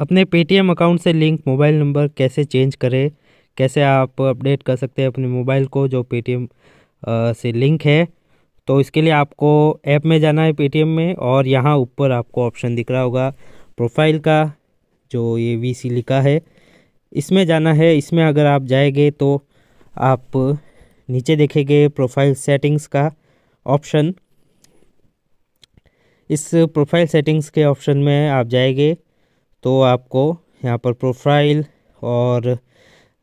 अपने Paytm account से link mobile number कैसे चेंज करें कैसे आप अपडेट कर सकते हैं अपने मोबाइल को जो पेटीएम से लिंक है तो इसके लिए आपको ऐप में जाना है पेटीएम में और यहाँ ऊपर आपको ऑप्शन दिख रहा होगा प्रोफाइल का जो ये वी सी लिखा है इसमें जाना है इसमें अगर आप जाएंगे तो आप नीचे देखेंगे प्रोफाइल सेटिंग्स का ऑप्शन इस प्रोफाइल सेटिंग्स के ऑप्शन में आप जाएंगे तो आपको यहाँ पर प्रोफाइल और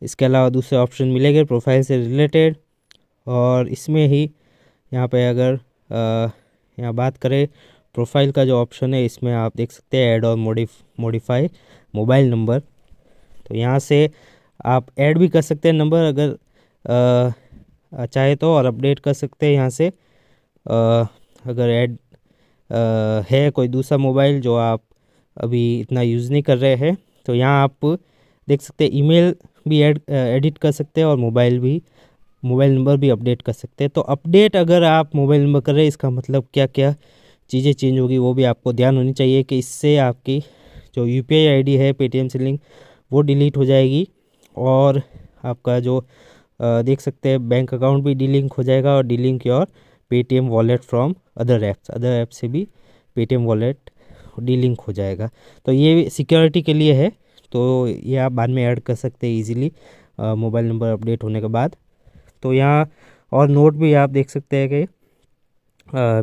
इसके अलावा दूसरे ऑप्शन मिलेंगे प्रोफाइल से रिलेटेड और इसमें ही यहाँ पे अगर यहाँ बात करें प्रोफाइल का जो ऑप्शन है इसमें आप देख सकते हैं ऐड और मोडिफ मोडिफाई मोबाइल नंबर तो यहाँ से आप ऐड भी कर सकते हैं नंबर अगर चाहे तो और अपडेट कर सकते हैं यहाँ से आ, अगर ऐड है कोई दूसरा मोबाइल जो आप अभी इतना यूज़ नहीं कर रहे हैं तो यहाँ आप देख सकते हैं ईमेल भी एड एडिट कर सकते हैं और मोबाइल भी मोबाइल नंबर भी अपडेट कर सकते हैं तो अपडेट अगर आप मोबाइल नंबर कर रहे हैं इसका मतलब क्या क्या चीज़ें चेंज होगी वो भी आपको ध्यान होनी चाहिए कि इससे आपकी जो U P I I D है पेटीएम से लिंक वो डिलीट हो जाएगी और आपका जो देख सकते हैं बैंक अकाउंट भी डीलिंक हो जाएगा और delink your Paytm wallet from other apps other app से भी पेटीएम वॉलेट डी लिंक हो जाएगा तो ये सिक्योरिटी के लिए है तो ये आप बाद में ऐड कर सकते हैं इजीली मोबाइल नंबर अपडेट होने के बाद तो यहाँ और नोट भी आप देख सकते हैं कि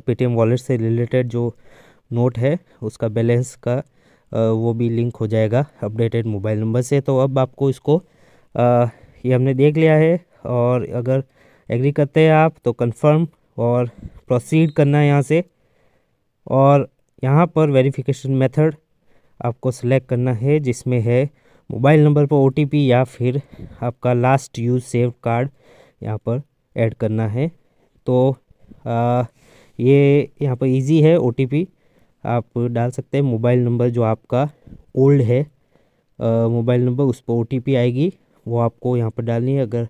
पेटीएम वॉलेट से रिलेटेड जो नोट है उसका बैलेंस का आ, वो भी लिंक हो जाएगा अपडेटेड मोबाइल नंबर से तो अब आपको इसको आ, ये हमने देख लिया है और अगर एग्री करते हैं आप तो कंफर्म और प्रोसीड करना है यहाँ से और यहाँ पर वेरिफिकेशन मेथड आपको सेलेक्ट करना है जिसमें है मोबाइल नंबर पर ओ या फिर आपका लास्ट यूज सेव कार्ड यहाँ पर ऐड करना है तो आ, ये यहाँ पर इजी है ओ आप डाल सकते हैं मोबाइल नंबर जो आपका ओल्ड है मोबाइल नंबर उस पर ओ आएगी वो आपको यहाँ पर डालनी है अगर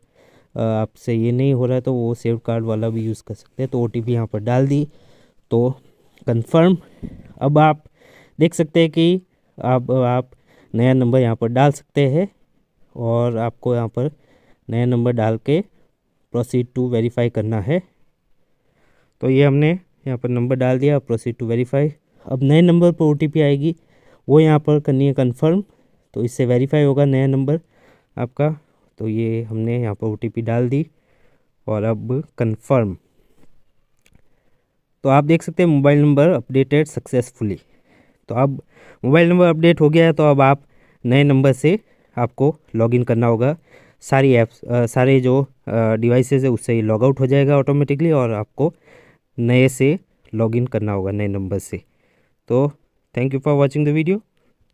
आपसे ये नहीं हो रहा है तो वो सेव कार्ड वाला भी यूज़ कर सकते हैं तो ओ टी यहाँ पर डाल दी तो कंफर्म अब आप देख सकते हैं कि आप आप नया नंबर यहाँ पर डाल सकते हैं और आपको यहाँ पर नया नंबर डाल के प्रोसीड टू वेरीफाई करना है तो ये हमने यहाँ पर नंबर डाल दिया प्रोसीड टू वेरीफाई अब नए नंबर पर ओ आएगी वो यहाँ पर करनी है कन्फर्म तो इससे वेरीफाई होगा नया नंबर आपका तो ये हमने यहाँ पर ओ डाल दी और अब कन्फर्म तो आप देख सकते हैं मोबाइल नंबर अपडेटेड सक्सेसफुली तो अब मोबाइल नंबर अपडेट हो गया है तो अब आप नए नंबर से आपको लॉगिन करना होगा सारी ऐप्स सारे जो डिवाइसेज है उससे लॉग आउट हो जाएगा ऑटोमेटिकली और आपको नए से लॉगिन करना होगा नए नंबर से तो thank you for watching the video